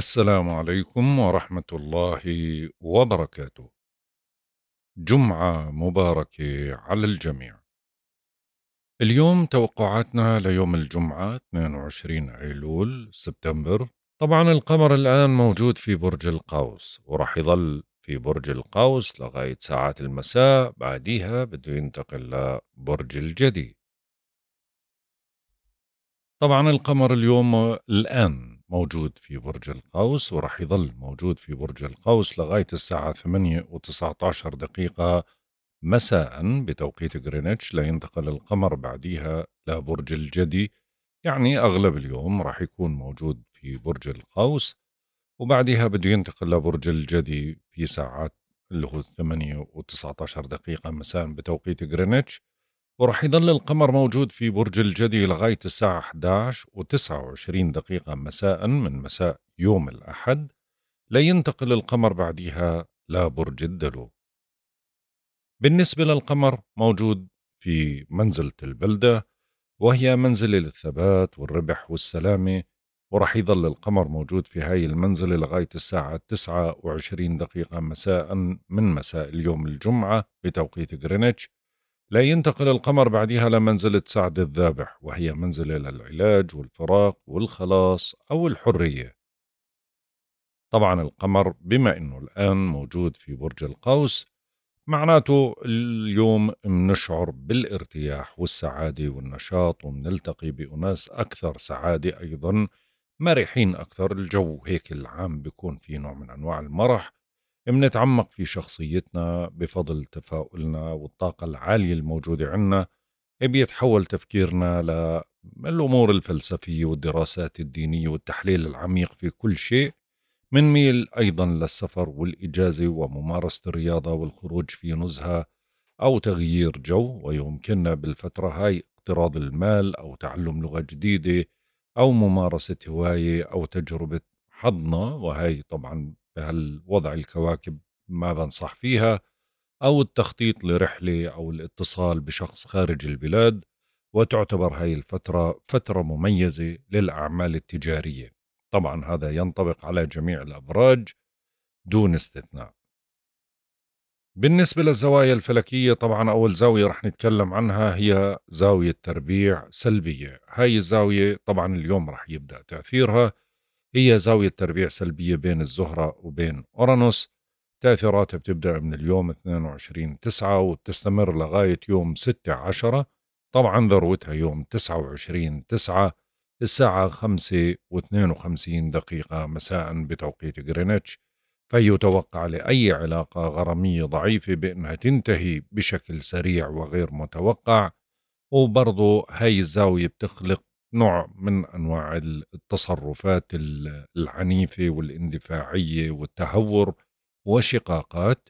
السلام عليكم ورحمة الله وبركاته. جمعة مباركة على الجميع. اليوم توقعاتنا ليوم الجمعة 22 أيلول سبتمبر. طبعا القمر الآن موجود في برج القوس وراح يظل في برج القوس لغاية ساعات المساء بعديها بده ينتقل لبرج الجدي. طبعا القمر اليوم الآن موجود في برج القوس وراح يظل موجود في برج القوس لغاية الساعة 8 و19 دقيقة مساء بتوقيت غرينتش لينتقل القمر بعديها لبرج الجدي يعني أغلب اليوم راح يكون موجود في برج القوس وبعدها بده ينتقل لبرج الجدي في ساعات اللي هو 8 و19 دقيقة مساء بتوقيت غرينتش وراح يظل القمر موجود في برج الجدي لغاية الساعة 11 و29 دقيقة مساء من مساء يوم الأحد لينتقل القمر بعدها لبرج الدلو بالنسبة للقمر موجود في منزلة البلدة وهي منزلة للثبات والربح والسلامة وراح يظل القمر موجود في هاي المنزلة لغاية الساعة 29 دقيقة مساء من مساء اليوم الجمعة بتوقيت غرينتش لا ينتقل القمر بعدها لمنزلة سعد الذابح وهي منزلة للعلاج والفراق والخلاص أو الحرية طبعا القمر بما أنه الآن موجود في برج القوس معناته اليوم منشعر بالارتياح والسعادة والنشاط ومنلتقي بأناس أكثر سعادة أيضا مرحين أكثر الجو هيك العام بيكون في نوع من أنواع المرح بنتعمق في شخصيتنا بفضل تفاؤلنا والطاقة العالية الموجودة عنا بيتحول تفكيرنا للأمور الفلسفية والدراسات الدينية والتحليل العميق في كل شيء منميل أيضا للسفر والإجازة وممارسة الرياضة والخروج في نزهة أو تغيير جو ويمكننا بالفترة هاي اقتراض المال أو تعلم لغة جديدة أو ممارسة هواية أو تجربة حظنا وهي طبعا بهالوضع الكواكب ما بنصح فيها أو التخطيط لرحلة أو الاتصال بشخص خارج البلاد وتعتبر هاي الفترة فترة مميزة للأعمال التجارية طبعا هذا ينطبق على جميع الأبراج دون استثناء بالنسبة للزوايا الفلكية طبعا أول زاوية رح نتكلم عنها هي زاوية تربيع سلبية هاي الزاوية طبعا اليوم رح يبدأ تأثيرها هي زاوية تربيع سلبية بين الزهرة وبين أورانوس تأثيراتها بتبدأ من اليوم 22 تسعة وتستمر لغاية يوم 6 10 طبعا ذروتها يوم 29 تسعة الساعة 5 و52 دقيقة مساء بتوقيت غرينتش فيتوقع لأي علاقة غرامية ضعيفة بأنها تنتهي بشكل سريع وغير متوقع وبرضو هاي الزاوية بتخلق نوع من انواع التصرفات العنيفه والاندفاعيه والتهور وشقاقات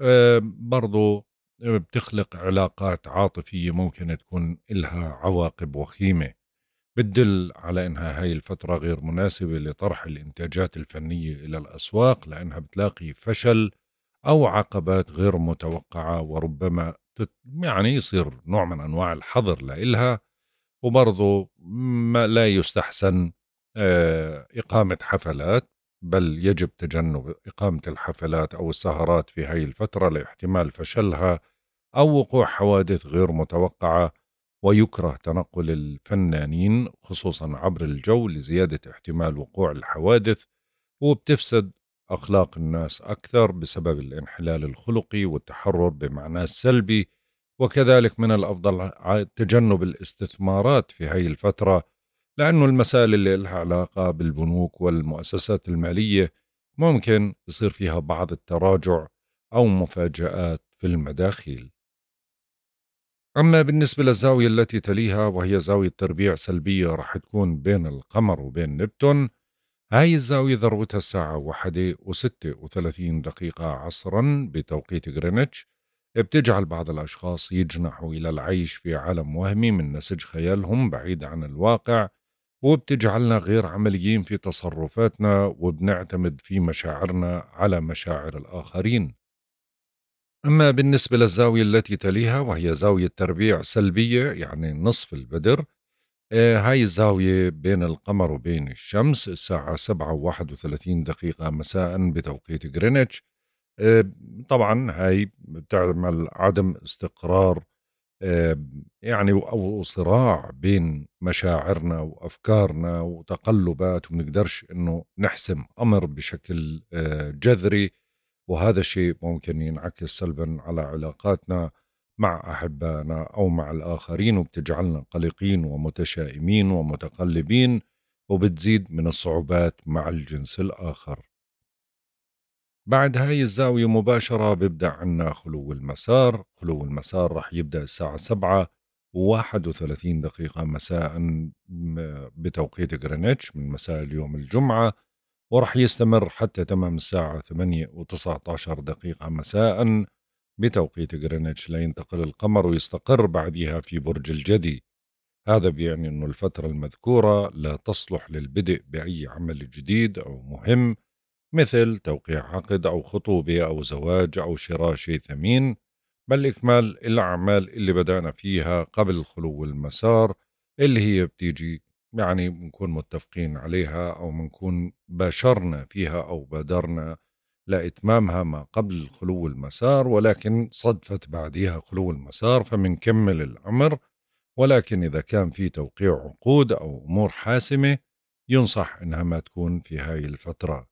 آه، برضو آه، بتخلق علاقات عاطفية ممكن تكون إلها عواقب وخيمة بتدل على إنها هاي الفترة غير مناسبة لطرح الإنتاجات الفنية إلى الأسواق لأنها بتلاقي فشل أو عقبات غير متوقعة وربما يعني يصير نوع من أنواع الحظر لإلها وبرضه ما لا يستحسن آه، إقامة حفلات بل يجب تجنب إقامة الحفلات أو السهرات في هذه الفترة لاحتمال فشلها أو وقوع حوادث غير متوقعة ويكره تنقل الفنانين خصوصا عبر الجو لزيادة احتمال وقوع الحوادث وبتفسد أخلاق الناس أكثر بسبب الانحلال الخلقي والتحرر بمعناه السلبي وكذلك من الأفضل تجنب الاستثمارات في هاي الفترة لأنه المسائل اللي لها علاقة بالبنوك والمؤسسات المالية ممكن يصير فيها بعض التراجع أو مفاجآت في المداخيل أما بالنسبة للزاوية التي تليها وهي زاوية تربيع سلبية راح تكون بين القمر وبين نبتون هاي الزاوية ذروتها الساعة واحدة وستة وثلاثين دقيقة عصرا بتوقيت غرينتش بتجعل بعض الأشخاص يجنحوا إلى العيش في عالم وهمي من نسج خيالهم بعيد عن الواقع وبتجعلنا غير عمليين في تصرفاتنا وبنعتمد في مشاعرنا على مشاعر الآخرين أما بالنسبة للزاوية التي تليها وهي زاوية تربيع سلبية يعني نصف البدر آه، هاي الزاوية بين القمر وبين الشمس الساعة سبعة وواحد وثلاثين دقيقة مساء بتوقيت غرينتش آه، طبعا هاي بتعمل عدم استقرار آه، يعني او صراع بين مشاعرنا وافكارنا وتقلبات وبنقدرش انه نحسم امر بشكل آه، جذري وهذا الشيء ممكن ينعكس سلبا على علاقاتنا مع احبائنا او مع الاخرين وبتجعلنا قلقين ومتشائمين ومتقلبين وبتزيد من الصعوبات مع الجنس الاخر بعد هاي الزاوية مباشرة بيبدأ عنا خلو المسار خلو المسار رح يبدأ الساعة سبعة وواحد وثلاثين دقيقة مساء بتوقيت غرينتش من مساء اليوم الجمعة ورح يستمر حتى تمام الساعة ثمانية وتسعة عشر دقيقة مساء بتوقيت غرينتش لينتقل القمر ويستقر بعدها في برج الجدي هذا بيعني أن الفترة المذكورة لا تصلح للبدء بأي عمل جديد أو مهم مثل توقيع عقد أو خطوبة أو زواج أو شراء شيء ثمين بل إكمال الأعمال اللي بدأنا فيها قبل خلو المسار اللي هي بتيجي يعني بنكون متفقين عليها أو بنكون باشرنا فيها أو بادرنا لإتمامها ما قبل خلو المسار ولكن صدفت بعدها خلو المسار فمنكمل الأمر ولكن إذا كان في توقيع عقود أو أمور حاسمة ينصح إنها ما تكون في هاي الفترة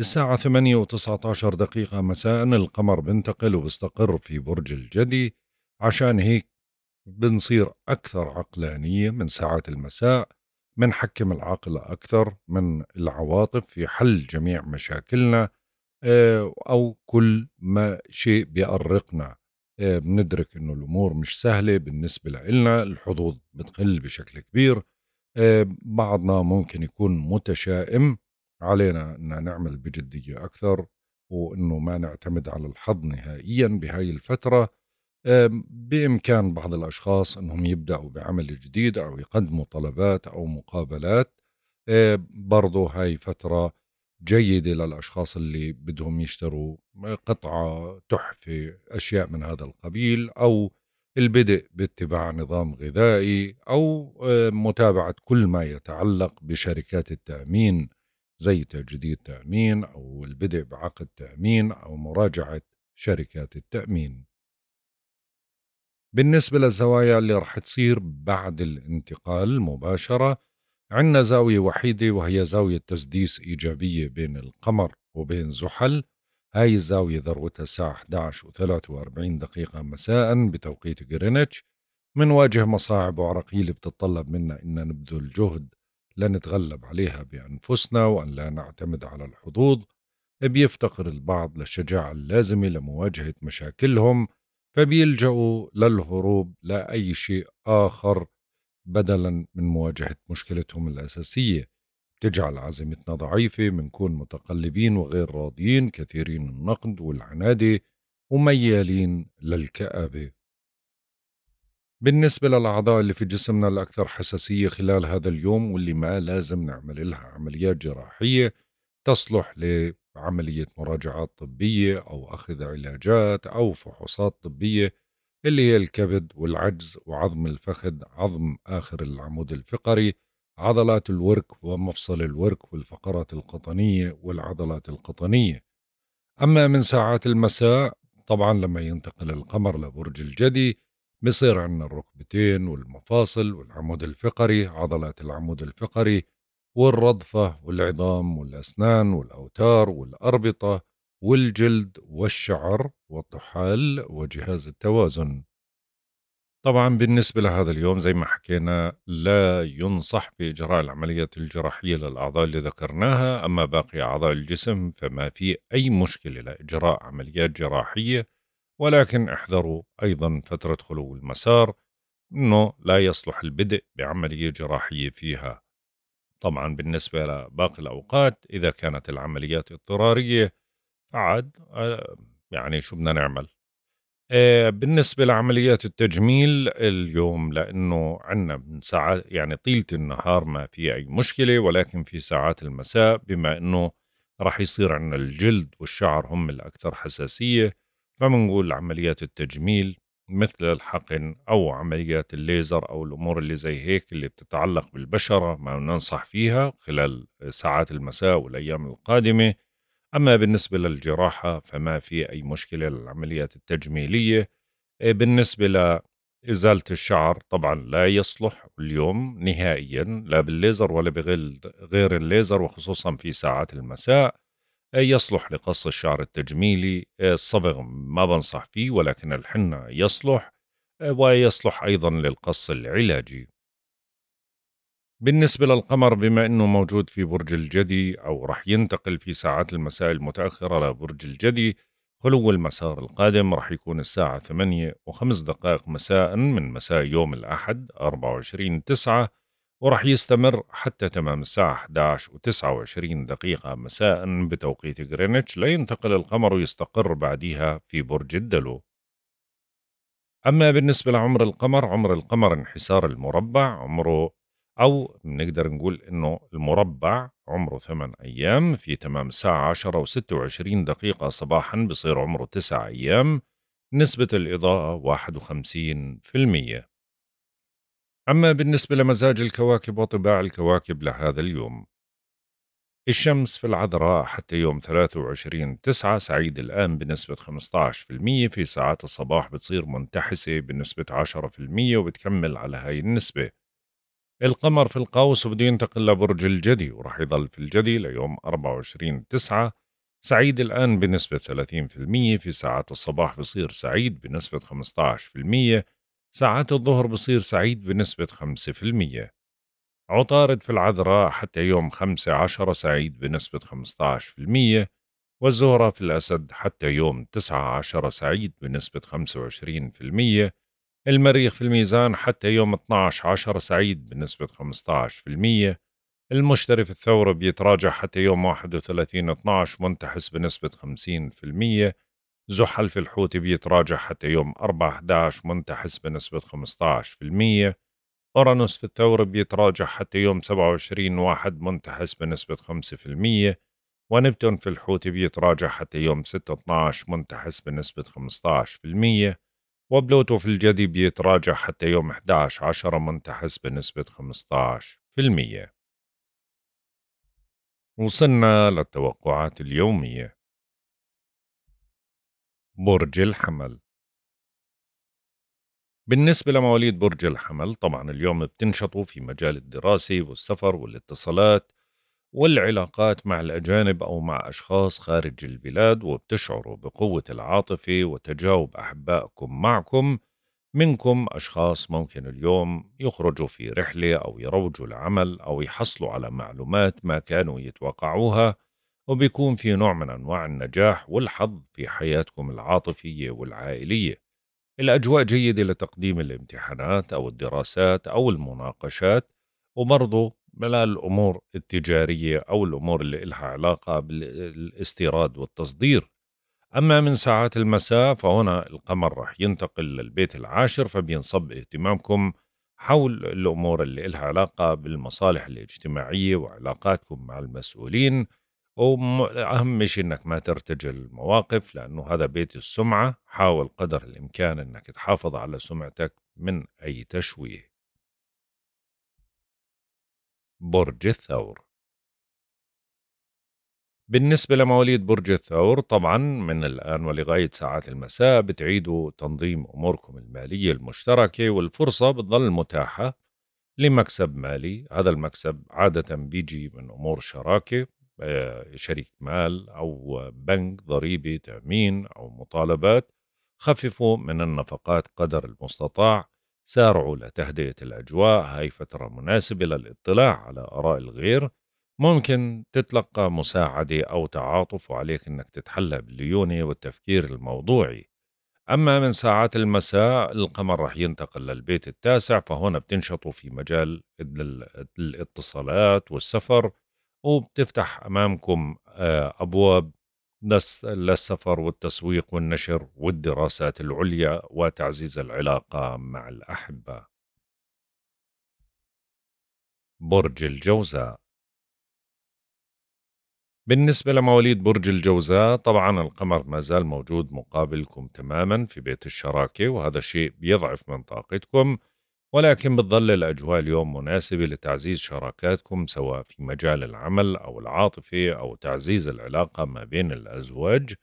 الساعة 8 و 19 دقيقة مساء القمر بنتقل وبستقر في برج الجدي عشان هيك بنصير أكثر عقلانية من ساعات المساء بنحكم العقل أكثر من العواطف في حل جميع مشاكلنا آه، أو كل ما شيء بيأرقنا آه، بندرك أنه الأمور مش سهلة بالنسبة لنا الحظوظ بتقل بشكل كبير آه، بعضنا ممكن يكون متشائم علينا أن نعمل بجدية أكثر وأنه ما نعتمد على الحظ نهائيا بهاي الفترة بإمكان بعض الأشخاص أنهم يبدأوا بعمل جديد أو يقدموا طلبات أو مقابلات آه، برضو هاي فترة جيدة للأشخاص اللي بدهم يشتروا قطعة تحفة أشياء من هذا القبيل أو البدء باتباع نظام غذائي أو آه، متابعة كل ما يتعلق بشركات التأمين زي تجديد تأمين أو البدء بعقد تأمين أو مراجعة شركات التأمين بالنسبة للزوايا اللي رح تصير بعد الانتقال مباشرة عندنا زاوية وحيدة وهي زاوية تسديس إيجابية بين القمر وبين زحل هاي الزاوية ذروتها الساعة 11 و 43 دقيقة مساء بتوقيت غرينتش منواجه مصاعب وعراقيل بتتطلب منا إن نبذل جهد لا نتغلب عليها بأنفسنا وأن لا نعتمد على الحظوظ بيفتقر البعض للشجاعة اللازمة لمواجهة مشاكلهم فبيلجأوا للهروب لا شيء آخر بدلا من مواجهة مشكلتهم الأساسية تجعل عزيمتنا ضعيفة منكون متقلبين وغير راضيين كثيرين النقد والعنادة وميالين للكآبة بالنسبة للأعضاء اللي في جسمنا الأكثر حساسية خلال هذا اليوم واللي ما لازم نعمل لها عمليات جراحية تصلح لعملية مراجعات طبية أو أخذ علاجات أو فحوصات طبية اللي هي الكبد والعجز وعظم الفخذ عظم آخر العمود الفقري عضلات الورك ومفصل الورك والفقرات القطنية والعضلات القطنية أما من ساعات المساء طبعا لما ينتقل القمر لبرج الجدي بصير عندنا الركبتين والمفاصل والعمود الفقري عضلات العمود الفقري والرضفة والعظام والأسنان والأوتار والأربطة والجلد والشعر والطحال وجهاز التوازن طبعا بالنسبة لهذا اليوم زي ما حكينا لا ينصح بإجراء العملية الجراحية للأعضاء اللي ذكرناها أما باقي أعضاء الجسم فما في أي مشكلة لإجراء عمليات جراحية ولكن احذروا أيضا فترة خلو المسار أنه لا يصلح البدء بعملية جراحية فيها طبعا بالنسبة لباقي الأوقات إذا كانت العمليات اضطرارية عاد آه، يعني شو بدنا نعمل آه، بالنسبة لعمليات التجميل اليوم لأنه عنا من ساعات يعني طيلة النهار ما في أي مشكلة ولكن في ساعات المساء بما أنه راح يصير عنا الجلد والشعر هم الأكثر حساسية فبنقول عمليات التجميل مثل الحقن أو عمليات الليزر أو الأمور اللي زي هيك اللي بتتعلق بالبشرة ما ننصح فيها خلال ساعات المساء والأيام القادمة أما بالنسبة للجراحة فما في أي مشكلة للعمليات التجميلية آه، بالنسبة لإزالة الشعر طبعا لا يصلح اليوم نهائيا لا بالليزر ولا بغير الليزر وخصوصا في ساعات المساء يصلح لقص الشعر التجميلي أه، الصبغ ما بنصح فيه ولكن الحنة يصلح أه، ويصلح أيضا للقص العلاجي بالنسبة للقمر بما أنه موجود في برج الجدي أو رح ينتقل في ساعات المساء المتأخرة لبرج الجدي خلو المسار القادم رح يكون الساعة 8 وخمس دقائق مساء من مساء يوم الأحد 24 9 وراح يستمر حتى تمام الساعة 11 و29 دقيقة مساء بتوقيت غرينتش لينتقل القمر ويستقر بعدها في برج الدلو أما بالنسبة لعمر القمر عمر القمر انحسار المربع عمره أو بنقدر نقول إنه المربع عمره 8 أيام في تمام الساعة 10 و26 دقيقة صباحا بصير عمره 9 أيام نسبة الإضاءة 51% أما بالنسبة لمزاج الكواكب وطباع الكواكب لهذا اليوم الشمس في العذراء حتى يوم 23 تسعة سعيد الآن بنسبة 15% في ساعات الصباح بتصير منتحسة بنسبة 10% وبتكمل على هاي النسبة القمر في القوس وبده ينتقل لبرج الجدي وراح يضل في الجدي ليوم 24 تسعة سعيد الآن بنسبة 30% في ساعات الصباح بصير سعيد بنسبة 15% ساعات الظهر بصير سعيد بنسبة 5% عطارد في العذراء حتى يوم خمسة عشر سعيد بنسبة 15% والزهرة في الأسد حتى يوم تسعة عشر سعيد بنسبة 25% المريخ في الميزان حتى يوم 12 عشر سعيد بنسبة 15% المشتري في الثورة بيتراجع حتى يوم 31 12 منتحس بنسبة المية زحلف الحوثي بيتراجع حتى يوم 4/11 منتحس بنسبة 15% أورانوس في الثور بيتراجع حتى يوم 27 1 منتحس بنسبة 5% ونبتون في الحوثي بيتراجع حتى يوم 6 12 منتحس بنسبة 15% وبلوتو في الجدي بيتراجع حتى يوم 11 10 منتحس بنسبة 15% وصلنا للتوقعات اليومية برج الحمل بالنسبة لمواليد برج الحمل طبعا اليوم بتنشطوا في مجال الدراسة والسفر والاتصالات والعلاقات مع الأجانب أو مع أشخاص خارج البلاد وبتشعروا بقوة العاطفة وتجاوب أحبائكم معكم منكم أشخاص ممكن اليوم يخرجوا في رحلة أو يروجوا العمل أو يحصلوا على معلومات ما كانوا يتوقعوها وبيكون في نوع من أنواع النجاح والحظ في حياتكم العاطفية والعائلية الأجواء جيدة لتقديم الامتحانات أو الدراسات أو المناقشات وبرضه من الأمور التجارية أو الأمور اللي إلها علاقة بالاستيراد والتصدير أما من ساعات المساء فهنا القمر رح ينتقل للبيت العاشر فبينصب اهتمامكم حول الأمور اللي إلها علاقة بالمصالح الاجتماعية وعلاقاتكم مع المسؤولين واهم شيء انك ما ترتجل المواقف لانه هذا بيت السمعه حاول قدر الامكان انك تحافظ على سمعتك من اي تشويه برج الثور بالنسبة لمواليد برج الثور طبعا من الآن ولغاية ساعات المساء بتعيدوا تنظيم أموركم المالية المشتركة والفرصة بتظل متاحة لمكسب مالي هذا المكسب عادة بيجي من أمور شراكة آه، شريك مال أو بنك ضريبي تأمين أو مطالبات خففوا من النفقات قدر المستطاع سارعوا لتهدئة الأجواء هاي فترة مناسبة للاطلاع على آراء الغير ممكن تتلقى مساعدة أو تعاطف وعليك أنك تتحلى بالليونة والتفكير الموضوعي أما من ساعات المساء القمر رح ينتقل للبيت التاسع فهنا بتنشطوا في مجال الاتصالات والسفر وبتفتح أمامكم آه، أبواب للسفر والتسويق والنشر والدراسات العليا وتعزيز العلاقة مع الأحبة برج الجوزاء بالنسبة لمواليد برج الجوزاء طبعا القمر ما زال موجود مقابلكم تماما في بيت الشراكة وهذا الشيء بيضعف من طاقتكم ولكن بتظل الأجواء اليوم مناسبة لتعزيز شراكاتكم سواء في مجال العمل أو العاطفة أو تعزيز العلاقة ما بين الأزواج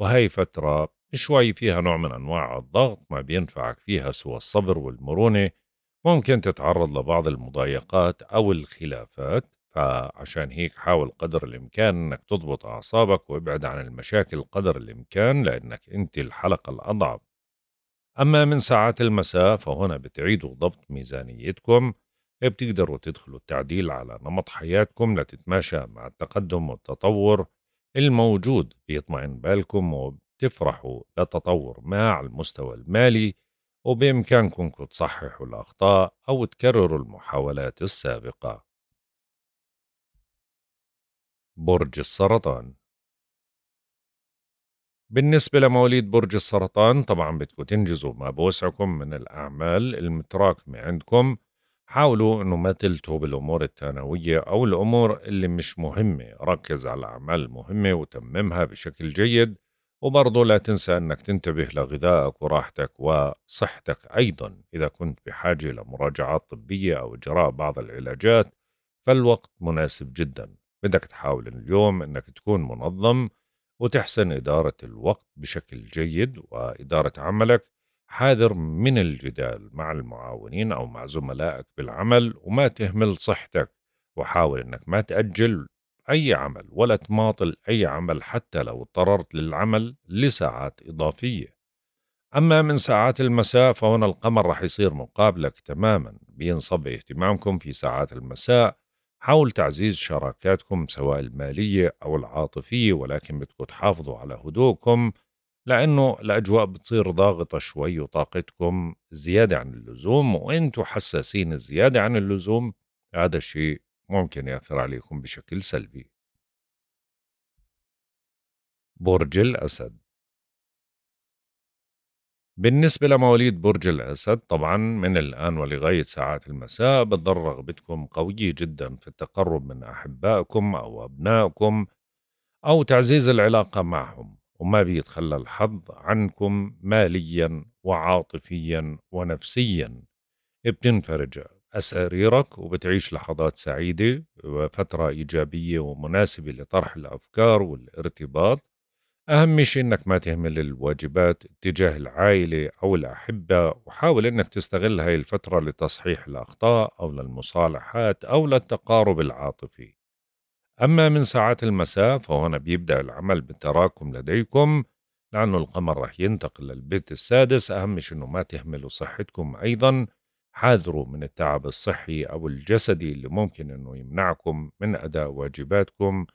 وهي فترة شوي فيها نوع من أنواع الضغط ما بينفعك فيها سوى الصبر والمرونة ممكن تتعرض لبعض المضايقات أو الخلافات فعشان هيك حاول قدر الإمكان أنك تضبط أعصابك وابعد عن المشاكل قدر الإمكان لأنك أنت الحلقة الأضعف أما من ساعات المساء فهنا بتعيدوا ضبط ميزانيتكم بتقدروا تدخلوا التعديل على نمط حياتكم لتتماشى مع التقدم والتطور الموجود بيطمئن بالكم وبتفرحوا لتطور ما على المستوى المالي وبإمكانكم تصححوا الأخطاء أو تكرروا المحاولات السابقة برج السرطان بالنسبة لمواليد برج السرطان طبعا بدكم تنجزوا ما بوسعكم من الأعمال المتراكمة عندكم حاولوا أنه ما تلتوا بالأمور الثانوية أو الأمور اللي مش مهمة ركز على الأعمال المهمة وتممها بشكل جيد وبرضه لا تنسى أنك تنتبه لغذائك وراحتك وصحتك أيضا إذا كنت بحاجة لمراجعات طبية أو إجراء بعض العلاجات فالوقت مناسب جدا بدك تحاول اليوم أنك تكون منظم وتحسن إدارة الوقت بشكل جيد وإدارة عملك حاذر من الجدال مع المعاونين أو مع زملائك بالعمل وما تهمل صحتك وحاول أنك ما تأجل أي عمل ولا تماطل أي عمل حتى لو اضطررت للعمل لساعات إضافية أما من ساعات المساء فهنا القمر راح يصير مقابلك تماما بينصب اهتمامكم في ساعات المساء حاول تعزيز شراكاتكم سواء المالية أو العاطفية ولكن بدكم تحافظوا على هدوءكم لأنه الأجواء بتصير ضاغطة شوي وطاقتكم زيادة عن اللزوم وأنتوا حساسين زيادة عن اللزوم هذا الشيء ممكن يأثر عليكم بشكل سلبي برج الأسد بالنسبة لمواليد برج الأسد طبعا من الآن ولغاية ساعات المساء بتضر رغبتكم قوية جدا في التقرب من أحبائكم أو أبنائكم أو تعزيز العلاقة معهم وما بيتخلى الحظ عنكم ماليا وعاطفيا ونفسيا بتنفرج أساريرك وبتعيش لحظات سعيدة وفترة إيجابية ومناسبة لطرح الأفكار والارتباط أهم شيء إنك ما تهمل الواجبات تجاه العائلة أو الأحبة وحاول إنك تستغل هاي الفترة لتصحيح الأخطاء أو للمصالحات أو للتقارب العاطفي أما من ساعات المساء فهنا بيبدأ العمل بالتراكم لديكم لأنه القمر رح ينتقل للبيت السادس أهم شيء إنه ما تهملوا صحتكم أيضا حاذروا من التعب الصحي أو الجسدي اللي ممكن إنه يمنعكم من أداء واجباتكم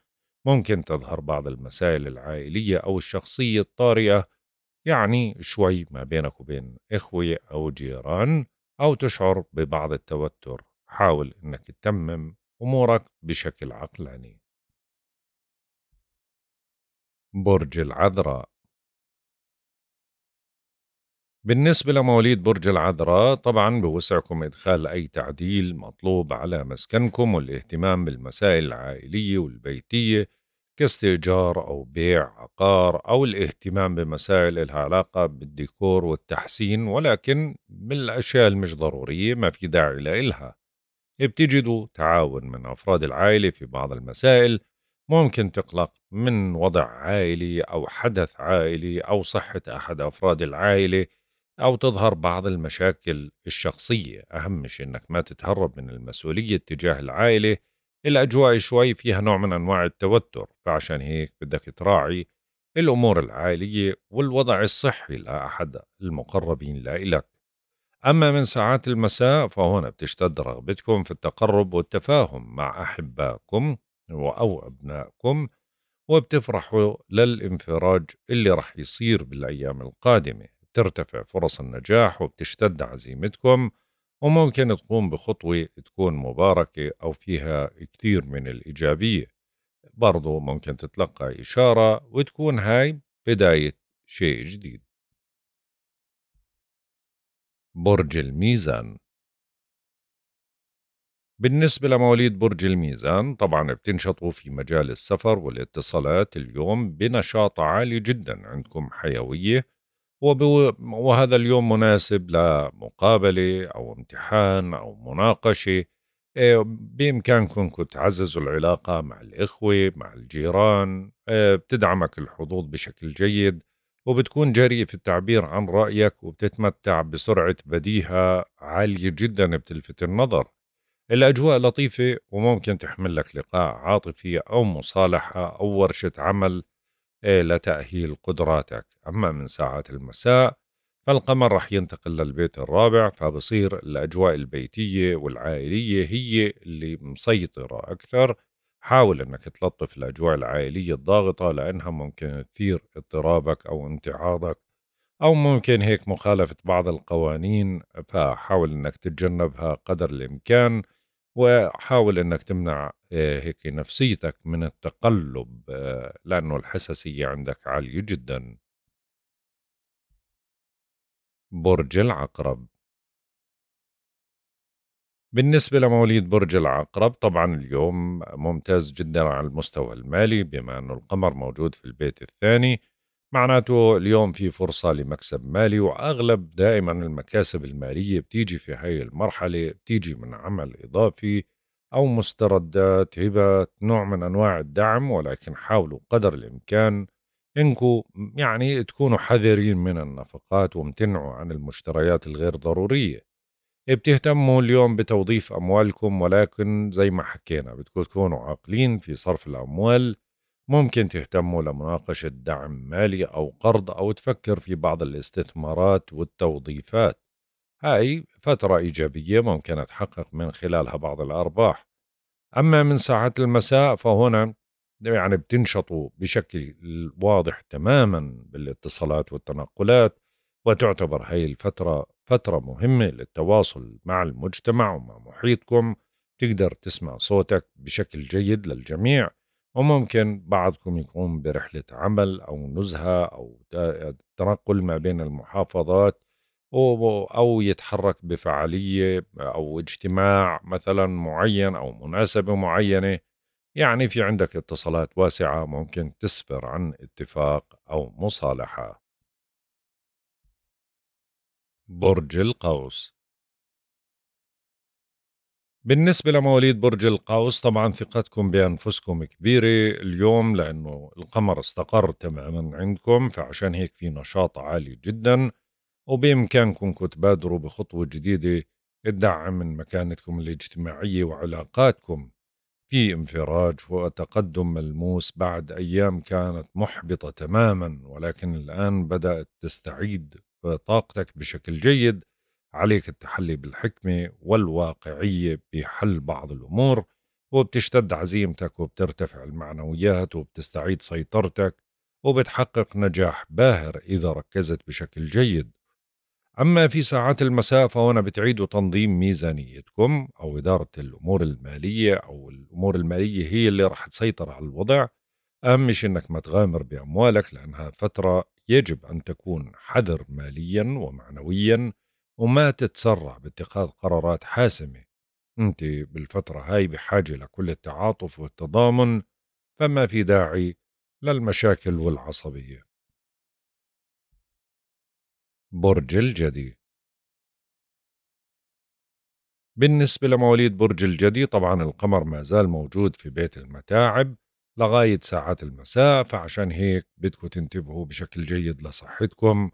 ممكن تظهر بعض المسائل العائلية أو الشخصية الطارئة يعني شوي ما بينك وبين إخوة أو جيران أو تشعر ببعض التوتر حاول أنك تتمم أمورك بشكل عقلاني برج العذراء بالنسبة لمواليد برج العذراء طبعا بوسعكم إدخال أي تعديل مطلوب على مسكنكم والاهتمام بالمسائل العائلية والبيتية كاستئجار أو بيع عقار أو الاهتمام بمسائل لها علاقة بالديكور والتحسين ولكن بالاشياء المش ضرورية ما في داعي لإلها بتجدوا تعاون من أفراد العائلة في بعض المسائل ممكن تقلق من وضع عائلي أو حدث عائلي أو صحة أحد أفراد العائلة أو تظهر بعض المشاكل الشخصية أهم شيء إنك ما تتهرب من المسؤولية تجاه العائلة الأجواء شوي فيها نوع من أنواع التوتر فعشان هيك بدك تراعي الأمور العائلية والوضع الصحي لأحد المقربين لإلك أما من ساعات المساء فهنا بتشتد رغبتكم في التقرب والتفاهم مع أحبائكم أو أبنائكم وبتفرحوا للانفراج اللي رح يصير بالأيام القادمة بترتفع فرص النجاح وبتشتد عزيمتكم وممكن تقوم بخطوة تكون مباركة أو فيها كثير من الإيجابية برضو ممكن تتلقى إشارة وتكون هاي بداية شيء جديد برج الميزان بالنسبة لمواليد برج الميزان طبعا بتنشطوا في مجال السفر والاتصالات اليوم بنشاط عالي جدا عندكم حيوية وهذا اليوم مناسب لمقابلة أو امتحان أو مناقشة إيه، بإمكانكم تعززوا العلاقة مع الإخوة مع الجيران إيه، بتدعمك الحظوظ بشكل جيد وبتكون جريء في التعبير عن رأيك وبتتمتع بسرعة بديهة عالية جدا بتلفت النظر الأجواء لطيفة وممكن تحمل لك لقاء عاطفي أو مصالحة أو ورشة عمل إيه، لتأهيل قدراتك أما من ساعات المساء فالقمر رح ينتقل للبيت الرابع فبصير الأجواء البيتية والعائلية هي اللي مسيطرة أكثر حاول أنك تلطف الأجواء العائلية الضاغطة لأنها ممكن تثير اضطرابك أو امتعاضك أو ممكن هيك مخالفة بعض القوانين فحاول أنك تتجنبها قدر الإمكان وحاول انك تمنع آه، هيك نفسيتك من التقلب آه، لانه الحساسيه عندك عاليه جدا برج العقرب بالنسبة لمواليد برج العقرب طبعا اليوم ممتاز جدا على المستوى المالي بما أنه القمر موجود في البيت الثاني معناته اليوم في فرصة لمكسب مالي وأغلب دائما المكاسب المالية بتيجي في هاي المرحلة بتيجي من عمل إضافي أو مستردات هبة نوع من أنواع الدعم ولكن حاولوا قدر الإمكان إنكو يعني تكونوا حذرين من النفقات وامتنعوا عن المشتريات الغير ضرورية بتهتموا اليوم بتوظيف أموالكم ولكن زي ما حكينا بتكونوا عاقلين في صرف الأموال ممكن تهتموا لمناقشة دعم مالي أو قرض أو تفكر في بعض الاستثمارات والتوظيفات هاي فترة إيجابية ممكن تحقق من خلالها بعض الأرباح أما من ساعات المساء فهنا يعني بتنشطوا بشكل واضح تماما بالاتصالات والتنقلات وتعتبر هاي الفترة فترة مهمة للتواصل مع المجتمع ومع محيطكم تقدر تسمع صوتك بشكل جيد للجميع وممكن بعضكم يقوم برحلة عمل أو نزهة أو تنقل ما بين المحافظات و- أو يتحرك بفعالية أو اجتماع مثلا معين أو مناسبة معينة يعني في عندك اتصالات واسعة ممكن تسفر عن اتفاق أو مصالحة برج القوس بالنسبة لمواليد برج القوس طبعا ثقتكم بأنفسكم كبيرة اليوم لأنه القمر استقر تماما عندكم فعشان هيك في نشاط عالي جدا وبإمكانكم تبادروا بخطوة جديدة تدعم من مكانتكم الاجتماعية وعلاقاتكم في انفراج وتقدم ملموس بعد أيام كانت محبطة تماما ولكن الآن بدأت تستعيد طاقتك بشكل جيد عليك التحلي بالحكمة والواقعية بحل بعض الأمور وبتشتد عزيمتك وبترتفع المعنويات وبتستعيد سيطرتك وبتحقق نجاح باهر إذا ركزت بشكل جيد أما في ساعات المساء فهنا بتعيدوا تنظيم ميزانيتكم أو إدارة الأمور المالية أو الأمور المالية هي اللي رح تسيطر على الوضع أهم مش أنك ما تغامر بأموالك لأنها فترة يجب أن تكون حذر ماليا ومعنويا وما تتسرع باتخاذ قرارات حاسمة أنت بالفترة هاي بحاجة لكل التعاطف والتضامن فما في داعي للمشاكل والعصبية برج الجدي بالنسبة لمواليد برج الجدي طبعا القمر ما زال موجود في بيت المتاعب لغاية ساعات المساء فعشان هيك بدكم تنتبهوا بشكل جيد لصحتكم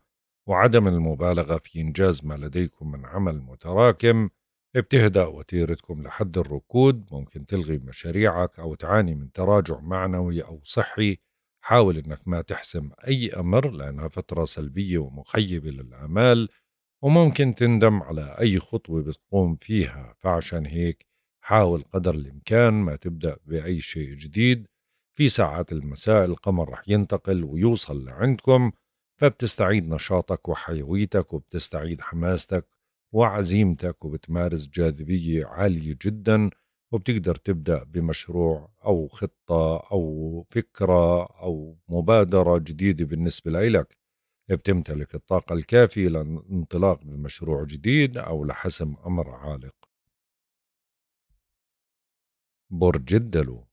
وعدم المبالغة في إنجاز ما لديكم من عمل متراكم بتهدأ وتيرتكم لحد الركود ممكن تلغي مشاريعك أو تعاني من تراجع معنوي أو صحي حاول أنك ما تحسم أي أمر لأنها فترة سلبية ومخيبة للآمال وممكن تندم على أي خطوة بتقوم فيها فعشان هيك حاول قدر الإمكان ما تبدأ بأي شيء جديد في ساعات المساء القمر رح ينتقل ويوصل لعندكم فبتستعيد نشاطك وحيويتك وبتستعيد حماستك وعزيمتك وبتمارس جاذبية عالية جدا وبتقدر تبدأ بمشروع أو خطة أو فكرة أو مبادرة جديدة بالنسبة لإلك بتمتلك الطاقة الكافية للانطلاق بمشروع جديد أو لحسم أمر عالق برج الدلو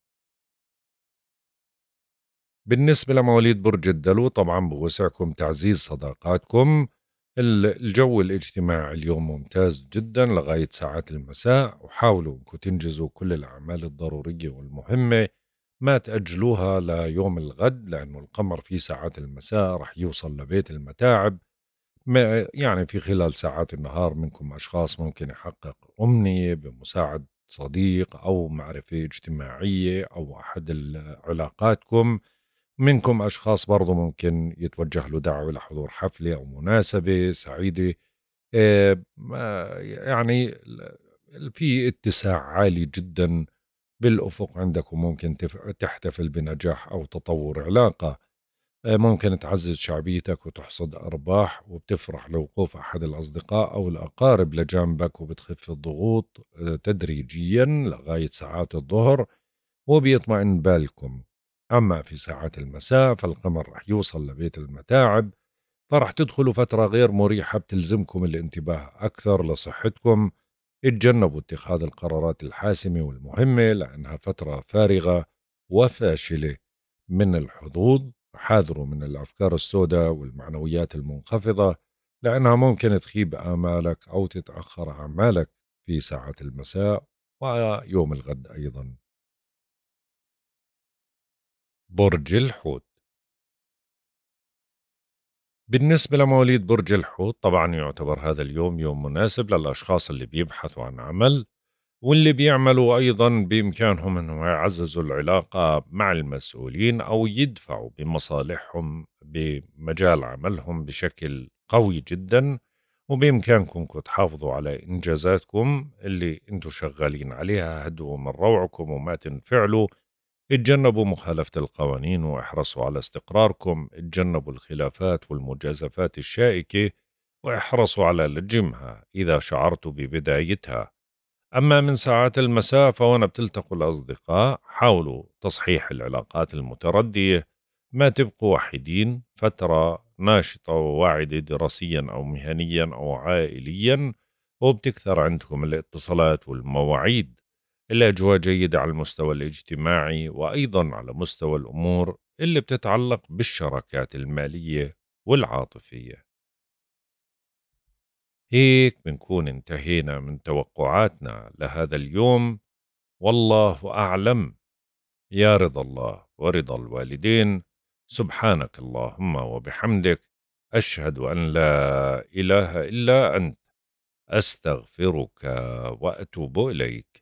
بالنسبة لمواليد برج الدلو طبعا بوسعكم تعزيز صداقاتكم الجو الاجتماعي اليوم ممتاز جدا لغاية ساعات المساء وحاولوا انكم تنجزوا كل الأعمال الضرورية والمهمة ما تأجلوها ليوم الغد لأنه القمر في ساعات المساء رح يوصل لبيت المتاعب يعني في خلال ساعات النهار منكم أشخاص ممكن يحقق أمنية بمساعدة صديق أو معرفة اجتماعية أو أحد علاقاتكم منكم أشخاص برضو ممكن يتوجه له دعوة لحضور حفلة أو مناسبة سعيدة آه، يعني في اتساع عالي جدا بالأفق عندكم ممكن تحتفل بنجاح أو تطور علاقة آه، ممكن تعزز شعبيتك وتحصد أرباح وبتفرح لوقوف أحد الأصدقاء أو الأقارب لجانبك وبتخف الضغوط آه، تدريجيا لغاية ساعات الظهر وبيطمئن بالكم أما في ساعات المساء فالقمر رح يوصل لبيت المتاعب فرح تدخلوا فترة غير مريحة بتلزمكم الانتباه أكثر لصحتكم اتجنبوا اتخاذ القرارات الحاسمة والمهمة لأنها فترة فارغة وفاشلة من الحظوظ حاذروا من الأفكار السوداء والمعنويات المنخفضة لأنها ممكن تخيب آمالك أو تتأخر أعمالك في ساعات المساء ويوم الغد أيضاً برج الحوت بالنسبة لمواليد برج الحوت طبعا يعتبر هذا اليوم يوم مناسب للأشخاص اللي بيبحثوا عن عمل واللي بيعملوا أيضا بإمكانهم أنهم يعززوا العلاقة مع المسؤولين أو يدفعوا بمصالحهم بمجال عملهم بشكل قوي جدا وبإمكانكم تحافظوا على إنجازاتكم اللي أنتم شغالين عليها هدوا من روعكم وما تنفعلوا اتجنبوا مخالفة القوانين واحرصوا على استقراركم اتجنبوا الخلافات والمجازفات الشائكة واحرصوا على لجمها إذا شعرتوا ببدايتها أما من ساعات المساء فوانا بتلتقوا الأصدقاء حاولوا تصحيح العلاقات المتردية ما تبقوا وحيدين فترة ناشطة وواعدة دراسيا أو مهنيا أو عائليا وبتكثر عندكم الاتصالات والمواعيد إلا أجواء جيدة على المستوى الاجتماعي وأيضا على مستوى الأمور اللي بتتعلق بالشراكات المالية والعاطفية هيك بنكون انتهينا من توقعاتنا لهذا اليوم والله أعلم يا رضا الله ورضا الوالدين سبحانك اللهم وبحمدك أشهد أن لا إله إلا أنت أستغفرك وأتوب إليك